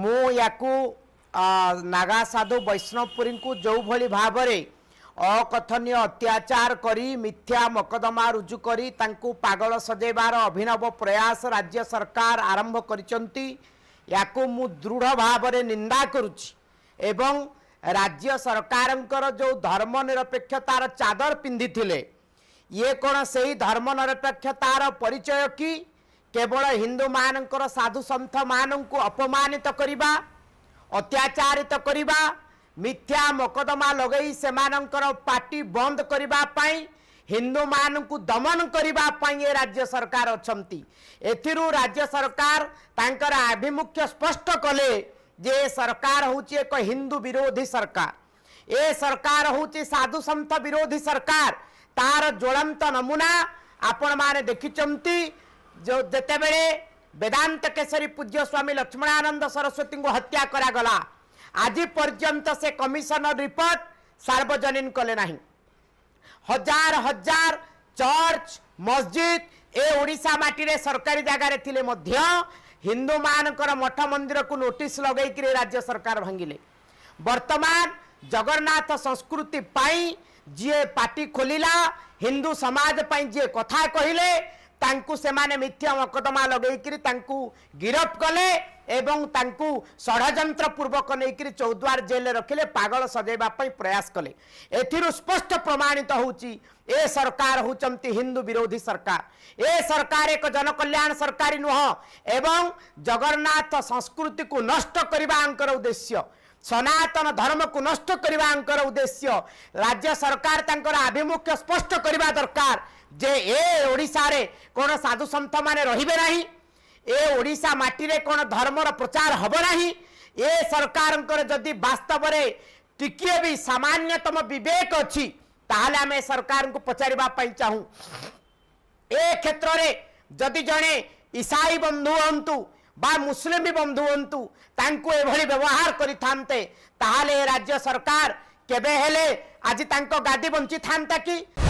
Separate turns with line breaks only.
ମୁଁ ୟାକୁ ନାଗା ସାଧୁ ବୈଷ୍ଣବପୁରୀଙ୍କୁ ଯେଉଁଭଳି ଭାବରେ ଅକଥନୀୟ ଅତ୍ୟାଚାର କରି ମିଥ୍ୟା ମକଦ୍ଦମା ରୁଜୁ କରି ତାଙ୍କୁ ପାଗଳ ସଜେଇବାର ଅଭିନବ ପ୍ରୟାସ ରାଜ୍ୟ ସରକାର ଆରମ୍ଭ କରିଛନ୍ତି ୟାକୁ ମୁଁ ଦୃଢ଼ ଭାବରେ ନିନ୍ଦା କରୁଛି ଏବଂ ରାଜ୍ୟ ସରକାରଙ୍କର ଯେଉଁ ଧର୍ମନିରପେକ୍ଷତାର ଚାଦର ପିନ୍ଧିଥିଲେ ଇଏ କ'ଣ ସେହି ଧର୍ମନିରପେକ୍ଷତାର ପରିଚୟ କି କେବଳ ହିନ୍ଦୁମାନଙ୍କର ସାଧୁ ସନ୍ଥମାନଙ୍କୁ ଅପମାନିତ କରିବା ଅତ୍ୟାଚାରିତ କରିବା ମିଥ୍ୟା ମକଦ୍ଦମା ଲଗାଇ ସେମାନଙ୍କର ପାର୍ଟି ବନ୍ଦ କରିବା ପାଇଁ ହିନ୍ଦୁମାନଙ୍କୁ ଦମନ କରିବା ପାଇଁ ଏ ରାଜ୍ୟ ସରକାର ଅଛନ୍ତି ଏଥିରୁ ରାଜ୍ୟ ସରକାର ତାଙ୍କର ଆଭିମୁଖ୍ୟ ସ୍ପଷ୍ଟ କଲେ ଯେ ଏ ସରକାର ହେଉଛି ଏକ ହିନ୍ଦୁ ବିରୋଧୀ ସରକାର ଏ ସରକାର ହେଉଛି ସାଧୁସନ୍ଥ ବିରୋଧୀ ସରକାର ତାର ଜ୍ୱଳନ୍ତ ନମୁନା ଆପଣମାନେ ଦେଖିଛନ୍ତି जो जेबे वेदांत केशरी पूज्य स्वामी लक्ष्मणानंद सरस्वती को हत्या करा गरागला आज से कमिशनर रिपोर्ट सार्वजनिक कले नै हजार हजार चर्च मस्जिद ए एसा माटी रे सरकारी रे थिले हिंदू जाले हिन्दु मठ नोटिस नोट लगैकरी राज्य सरकार भांगिले वर्तमान जगन्नाथ संस्कृति पाई पाए पार्टी खोलिला पाई समिए कथा कहिले मिथ्या मकदमा लगे गिरफ कले ଏବଂ ତାଙ୍କୁ ଷଡ଼ଯନ୍ତ୍ର ପୂର୍ବକ ନେଇକରି ଚୌଦ୍ୱାର ଜେଲରେ ରଖିଲେ ପାଗଳ ସଜାଇବା ପାଇଁ ପ୍ରୟାସ କଲେ ଏଥିରୁ ସ୍ପଷ୍ଟ ପ୍ରମାଣିତ ହେଉଛି ଏ ସରକାର ହେଉଛନ୍ତି ହିନ୍ଦୁ ବିରୋଧୀ ସରକାର ଏ ସରକାର ଏକ ଜନକଲ୍ୟାଣ ସରକାରୀ ନୁହଁ ଏବଂ ଜଗନ୍ନାଥ ସଂସ୍କୃତିକୁ ନଷ୍ଟ କରିବାଙ୍କର ଉଦ୍ଦେଶ୍ୟ ସନାତନ ଧର୍ମକୁ ନଷ୍ଟ କରିବାଙ୍କର ଉଦ୍ଦେଶ୍ୟ ରାଜ୍ୟ ସରକାର ତାଙ୍କର ଆଭିମୁଖ୍ୟ ସ୍ପଷ୍ଟ କରିବା ଦରକାର ଯେ ଏ ଓଡ଼ିଶାରେ କ'ଣ ସାଧୁସନ୍ଥମାନେ ରହିବେ ନାହିଁ ଏ ଓଡ଼ିଶା ମାଟିରେ କ'ଣ ଧର୍ମର ପ୍ରଚାର ହେବ ନାହିଁ ଏ ସରକାରଙ୍କର ଯଦି ବାସ୍ତବରେ ଟିକିଏ ବି ସାମାନ୍ୟତମ ବିବେକ ଅଛି ତାହେଲେ ଆମେ ସରକାରଙ୍କୁ ପଚାରିବା ପାଇଁ ଚାହୁଁ ଏ କ୍ଷେତ୍ରରେ ଯଦି ଜଣେ ଇସାଇ ବନ୍ଧୁ ହୁଅନ୍ତୁ ବା ମୁସଲିମ ବନ୍ଧୁ ହୁଅନ୍ତୁ ତାଙ୍କୁ ଏଭଳି ବ୍ୟବହାର କରିଥାନ୍ତେ ତାହେଲେ ଏ ରାଜ୍ୟ ସରକାର କେବେ ହେଲେ ଆଜି ତାଙ୍କ ଗାଦି ବଞ୍ଚିଥାନ୍ତା କି